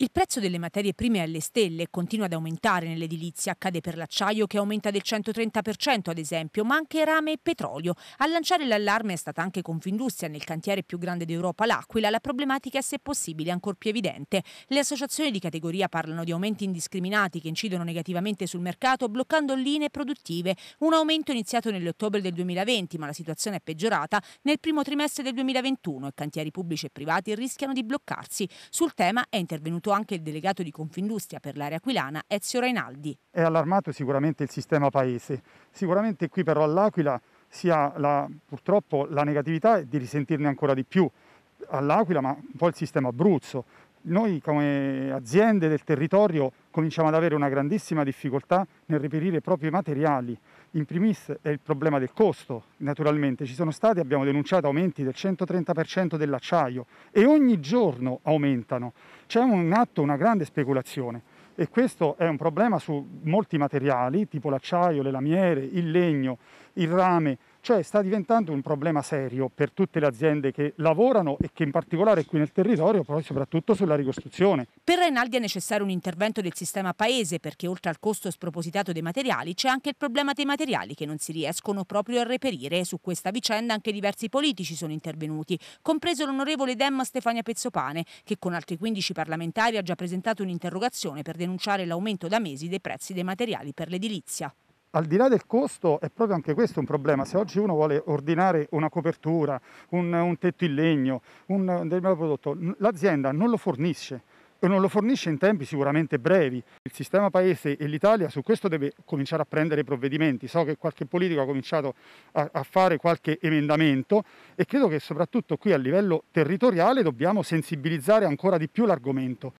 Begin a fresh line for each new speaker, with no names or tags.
Il prezzo delle materie prime alle stelle continua ad aumentare nell'edilizia, accade per l'acciaio che aumenta del 130% ad esempio, ma anche rame e petrolio. A lanciare l'allarme è stata anche Confindustria, nel cantiere più grande d'Europa, l'Aquila, la problematica è se possibile ancora più evidente. Le associazioni di categoria parlano di aumenti indiscriminati che incidono negativamente sul mercato bloccando linee produttive, un aumento iniziato nell'ottobre del 2020 ma la situazione è peggiorata nel primo trimestre del 2021 e cantieri pubblici e privati rischiano di bloccarsi. Sul tema è intervenuto allarmato anche il delegato di Confindustria per l'area aquilana, Ezio Rainaldi.
È allarmato sicuramente il sistema paese. Sicuramente qui però all'Aquila si ha la, purtroppo la negatività di risentirne ancora di più all'Aquila, ma un po' il sistema Abruzzo, noi come aziende del territorio cominciamo ad avere una grandissima difficoltà nel reperire i propri materiali. In primis è il problema del costo, naturalmente. Ci sono stati, abbiamo denunciato, aumenti del 130% dell'acciaio e ogni giorno aumentano. C'è un atto una grande speculazione e questo è un problema su molti materiali, tipo l'acciaio, le lamiere, il legno, il rame, cioè sta diventando un problema serio per tutte le aziende che lavorano e che in particolare qui nel territorio, poi soprattutto sulla ricostruzione.
Per Reinaldi è necessario un intervento del sistema paese perché oltre al costo spropositato dei materiali c'è anche il problema dei materiali che non si riescono proprio a reperire. Su questa vicenda anche diversi politici sono intervenuti, compreso l'onorevole Demma Stefania Pezzopane che con altri 15 parlamentari ha già presentato un'interrogazione per denunciare l'aumento da mesi dei prezzi dei materiali per l'edilizia
al di là del costo è proprio anche questo un problema. Se oggi uno vuole ordinare una copertura, un, un tetto in legno, un determinato prodotto, l'azienda non lo fornisce e non lo fornisce in tempi sicuramente brevi. Il sistema paese e l'Italia su questo deve cominciare a prendere provvedimenti. So che qualche politico ha cominciato a, a fare qualche emendamento e credo che soprattutto qui a livello territoriale dobbiamo sensibilizzare ancora di più l'argomento.